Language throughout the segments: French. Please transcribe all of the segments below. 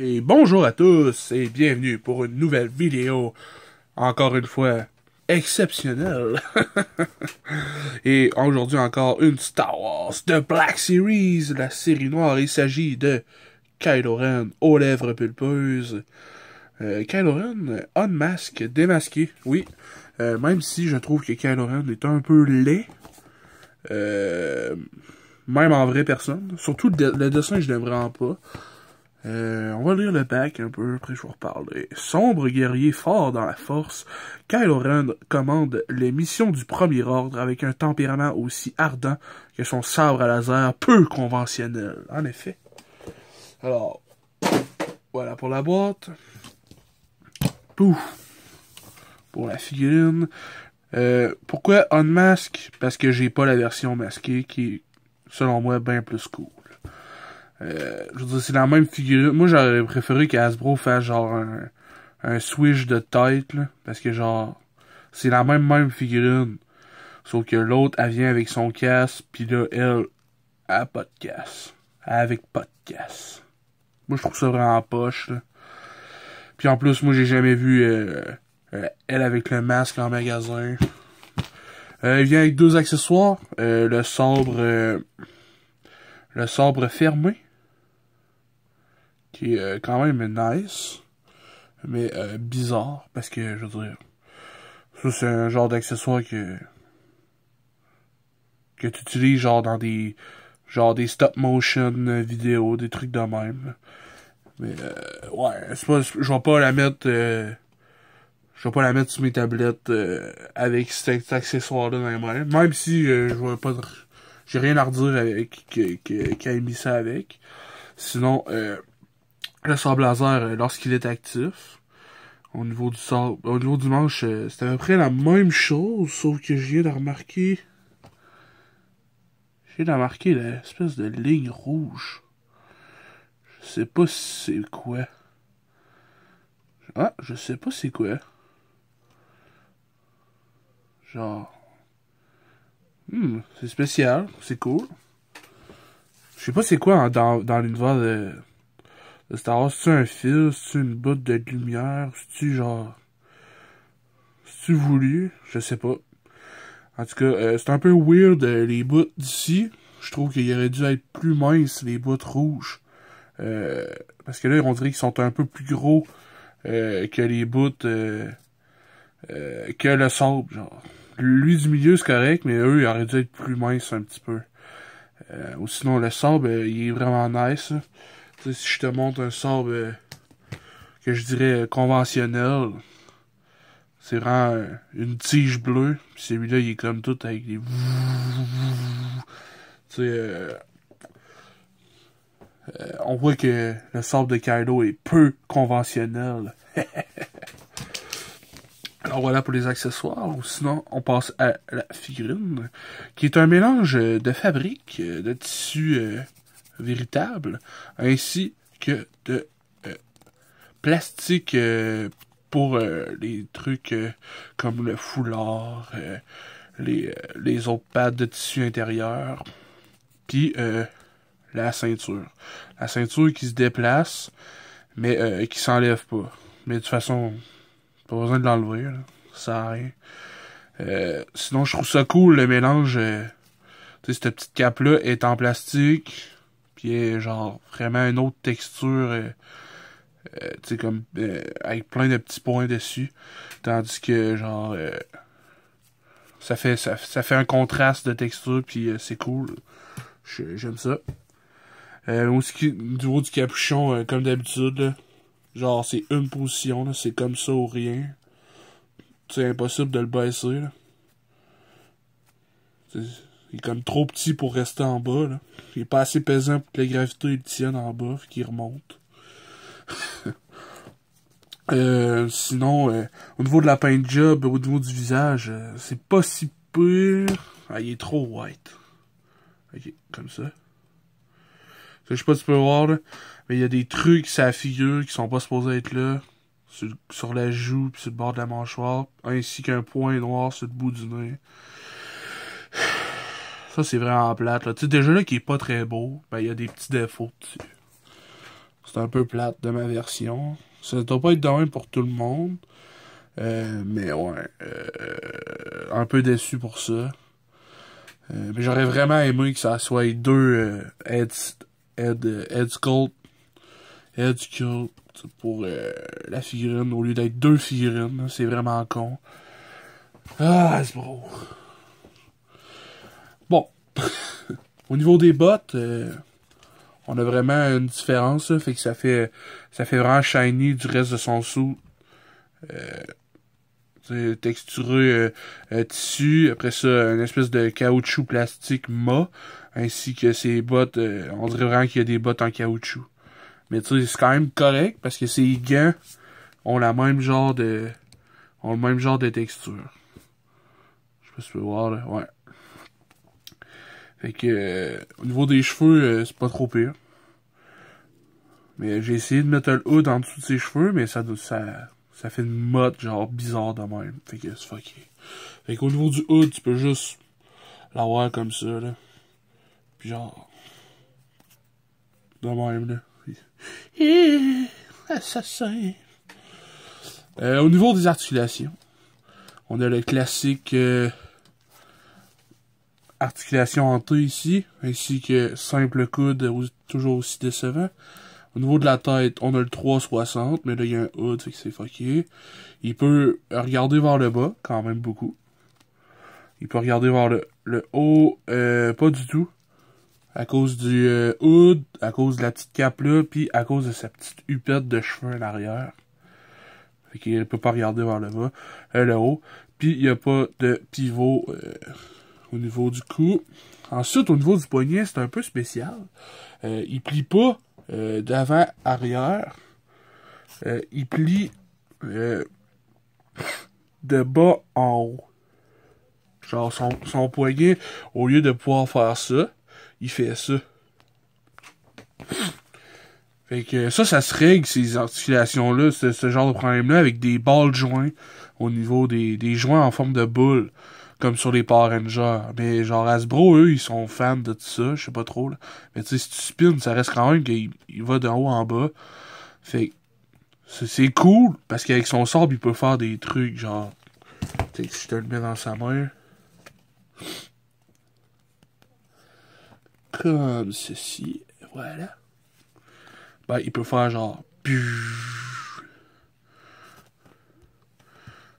Et bonjour à tous et bienvenue pour une nouvelle vidéo, encore une fois exceptionnelle. et aujourd'hui encore une Star Wars de Black Series, la série noire. Il s'agit de Kylo Ren aux lèvres pulpeuses. Euh, Kylo Ren un masque, démasqué, oui. Euh, même si je trouve que Kylo Ren est un peu laid. Euh, même en vraie personne. Surtout le, dessin, je n'aime vraiment pas. Euh, on va lire le bac un peu, après je vous reparlerai. Sombre guerrier fort dans la force, Kylo Ren commande les missions du premier ordre avec un tempérament aussi ardent que son sabre à laser peu conventionnel. En effet. Alors, voilà pour la boîte. Pouf. Pour la figurine. Euh, pourquoi masque? Parce que j'ai pas la version masquée qui selon moi, bien plus cool. Euh, je veux dire, c'est la même figurine Moi, j'aurais préféré qu'Asbro fasse genre un, un switch de tête, parce que genre, c'est la même même figurine. Sauf que l'autre, elle vient avec son casque, puis là, elle, a pas de casque. avec pas de casque. Moi, je trouve ça vraiment poche, là. Puis en plus, moi, j'ai jamais vu euh, euh, elle avec le masque en magasin. Euh, vient avec deux accessoires. Euh, le sabre... le sabre fermé qui est euh, quand même nice, mais euh, bizarre, parce que, je veux dire, ça, c'est un genre d'accessoire que que tu utilises genre dans des genre des stop motion vidéo, des trucs de même. Mais euh, ouais, c'est pas je vais pas la mettre je vais pas la mettre sur mes tablettes avec cet accessoire là dans mains. Même si je vais pas j'ai rien à redire avec qu'elle mis ça avec. Sinon le sort euh, lorsqu'il est actif. Au niveau du sable, au niveau du manche, euh, c'est à peu près la même chose, sauf que je viens de remarquer. Je viens de remarquer l'espèce de ligne rouge. Je sais pas c'est quoi. Ah, je sais pas c'est quoi. Genre. Hmm, c'est spécial, c'est cool. Je sais pas c'est quoi dans, dans l'univers de savoir si c'est un fil, c'est une botte de lumière, cest tu genre. Si tu voulu, je sais pas. En tout cas, euh, c'est un peu weird euh, les bouts d'ici. Je trouve qu'il aurait dû être plus mince les bouts rouges. Euh, parce que là, on dirait qu'ils sont un peu plus gros que les bouts que le sable, genre. Lui du milieu, c'est correct, mais eux, ils auraient dû être plus mince un petit peu. ou sinon, le sable, il est vraiment nice si je te montre un sable que je dirais euh, conventionnel, c'est vraiment une tige bleue. Celui-là, il est comme tout avec des. Tu on voit que le sable de Kaido est peu conventionnel. Alors voilà pour les accessoires, ou sinon on passe à la figurine, qui est un mélange de fabrique, euh, de tissu euh, véritable, ainsi que de euh, plastique euh, pour euh, les trucs comme le foulard, les, les, autres pattes de tissu intérieur, puis la ceinture. La ceinture qui se déplace, mais qui s'enlève pas. Mais de toute façon, pas besoin de l'enlever, ça sert rien. sinon, je trouve ça cool le mélange. tu sais, cette petite cape-là est en plastique. Puis genre vraiment une autre texture. Euh, euh, tu sais, comme euh, avec plein de petits points dessus. Tandis que genre ça fait ça, fait un contraste de texture puis c'est cool. J'aime ça. aussi du du capuchon, comme d'habitude, genre c'est une position, c'est comme ça ou rien. C'est impossible de le baisser. Il est comme trop petit pour rester en bas. Là. Il est pas assez pesant pour que la gravité le tienne en bas, qu'il remonte. Euh, sinon, euh, au niveau de la peinture, au niveau du visage, euh, c'est pas si pire. Ah, il est trop white. Ok, comme ça. Je sais pas si tu peux voir, mais il y a des trucs sur la figure qui sont pas supposés être là. Sur, la joue, puis sur le bord de la mâchoire, ainsi qu'un point noir sur le bout du nez. Ça, c'est vraiment plate. Là. Tu déjà là, qui est pas très beau, ben, il y a des petits défauts dessus. C'est un peu plate de ma version. Ça doit pas être de même pour tout le monde. Euh, mais ouais, euh, un peu déçu pour ça. Euh, mais j'aurais vraiment aimé que ça soit deux heads, head, head sculpt, head sculpt pour la figurine au lieu d'être deux figurines. C'est vraiment con. Ah, c'est beau. Au niveau des bottes, euh, on a vraiment une différence, fait que ça fait ça fait vraiment shiny du reste de son sou. Euh, textureux euh, tissu, après ça, une espèce de caoutchouc plastique mât ainsi que ses bottes, euh, on dirait vraiment qu'il y a des bottes en caoutchouc. Mais tu c'est quand même correct parce que ses gants ont la même genre de. ont le même genre de texture. Je sais pas si peux voir Ouais. Fait que, euh, au niveau des cheveux, euh, c'est pas trop pire. Mais j'ai essayé de mettre un hood en dessous de ses cheveux, mais ça, ça, ça fait une motte, genre, bizarre de même. Fait que c'est fucké. Fait qu'au niveau du hood, tu peux juste l'avoir comme ça, là. Puis genre... De même, là. assassin! Euh, au niveau des articulations, on a le classique articulation hantée ici, ainsi que simple coude, toujours aussi décevant. Au niveau de la tête, on a le 360, mais là, il y a un hood, fait que c'est fucké. Il peut regarder vers le bas, quand même beaucoup. Il peut regarder vers le, haut, euh, pas du tout. À cause du euh, hood, à cause de la petite cape là, puis à cause de sa petite huppette de cheveux à l'arrière. Fait qu'il peut pas regarder vers le bas, euh, le haut. Puis il n'y a pas de pivot euh, au niveau du cou. Ensuite, au niveau du poignet, c'est un peu spécial. Euh, il plie pas euh, d'avant-arrière. Euh, il plie de bas en haut. Genre, son, poignet, au lieu de pouvoir faire ça, il fait ça. Fait que ça, ça se règle, ces articulations-là, ce, ce genre de problème-là, avec des balles joints au niveau des, des joints en forme de boule comme sur les Power Rangers. Mais genre, Asbro eux, ils sont fans de tout ça, je sais pas trop. Là. Mais tu sais, si tu spins, ça reste quand même qu'il va de haut en bas. Fait c'est cool, parce qu'avec son sable, il peut faire des trucs, genre... Tu sais, si je te le mets dans sa main... Comme ceci, voilà. Ben, il peut faire genre...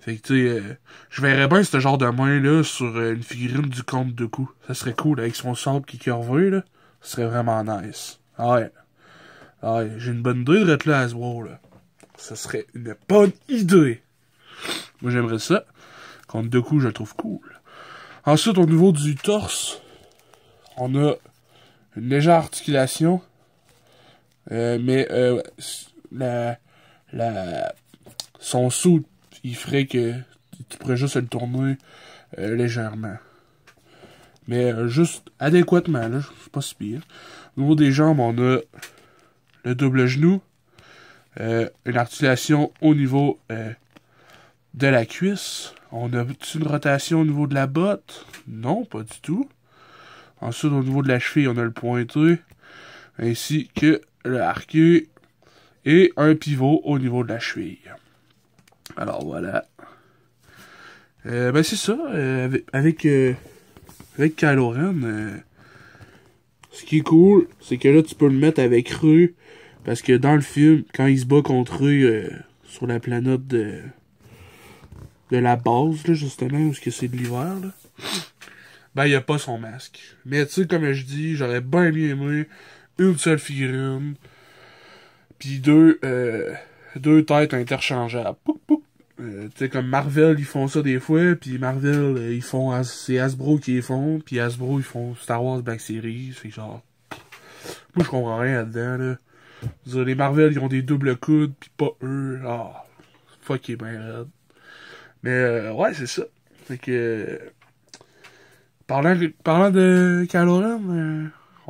Fait que, tu sais, euh, je verrais bien ce genre de main-là sur euh, une figurine du compte de coups. Ça serait cool, avec son sable qui curveux, là. Ça serait vraiment nice. Ah ouais. Ah ouais, j'ai une bonne idée de être là à là. Ça serait une bonne idée. Moi, j'aimerais ça. Compte de coups, je le trouve cool. Ensuite, au niveau du torse, on a une légère articulation. Euh, mais, la, la, son sou il ferait que tu pourrais juste le tourner euh, légèrement. Mais euh, juste adéquatement, là, c'est pas si pire. Au niveau des jambes, on a le double genou, euh, une articulation au niveau de la cuisse. On a une rotation au niveau de la botte? Non, pas du tout. Ensuite, au niveau de la cheville, on a le pointé, ainsi que le arqué et un pivot au niveau de la cheville. Alors voilà. Euh, ben c'est ça. Euh, avec avec, euh, Kylo Ren, euh, ce qui est cool, c'est que là tu peux le mettre avec Rue. Parce que dans le film, quand il se bat contre Rue sur la planète de, de la base, là, justement, où c'est de l'hiver, ben il a pas son masque. Mais tu sais, comme je dis, j'aurais bien aimé une seule figurine. Puis deux, deux têtes interchangeables. Euh, tu sais, comme Marvel, ils font ça des fois, puis Marvel, euh, ils font... c'est Hasbro qui les font, puis Hasbro, ils font Star Wars Back Series, c'est genre... Moi, je comprends rien là-dedans, là. les Marvel, ils ont des doubles coudes, puis pas eux, ah... Fuck, est bien Mais, euh, ouais, c'est ça. Fait que... Parlant, euh, parlant de Caloran,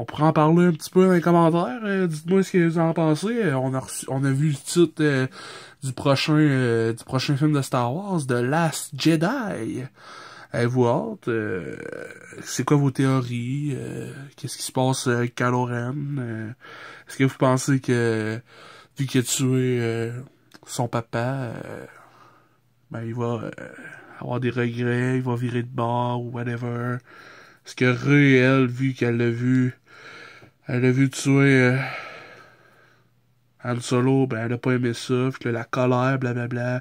on pourrait en parler un petit peu dans les commentaires. Euh, dites-moi ce que vous en pensez. Euh, on, a reçu, on a vu le titre euh, du prochain du prochain film de Star Wars, The Last Jedi. Avez-vous C'est quoi vos théories? Qu'est-ce qui se passe avec Caloran? Est-ce que vous pensez que vu qu'il a tué son papa, ben il va avoir des regrets, il va virer de bord ou whatever? Est-ce que réel, vu qu'elle l'a vu elle a vu tuer euh, Han Solo, ben elle a pas aimé ça, que la colère, blablabla.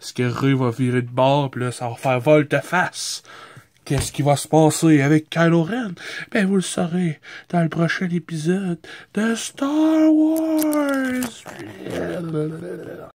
Est-ce que Rue va virer de bord, là, ça va faire volte-face? Qu'est-ce qui va se passer avec Kylo Ren? Ben, vous le saurez dans le prochain épisode de Star Wars!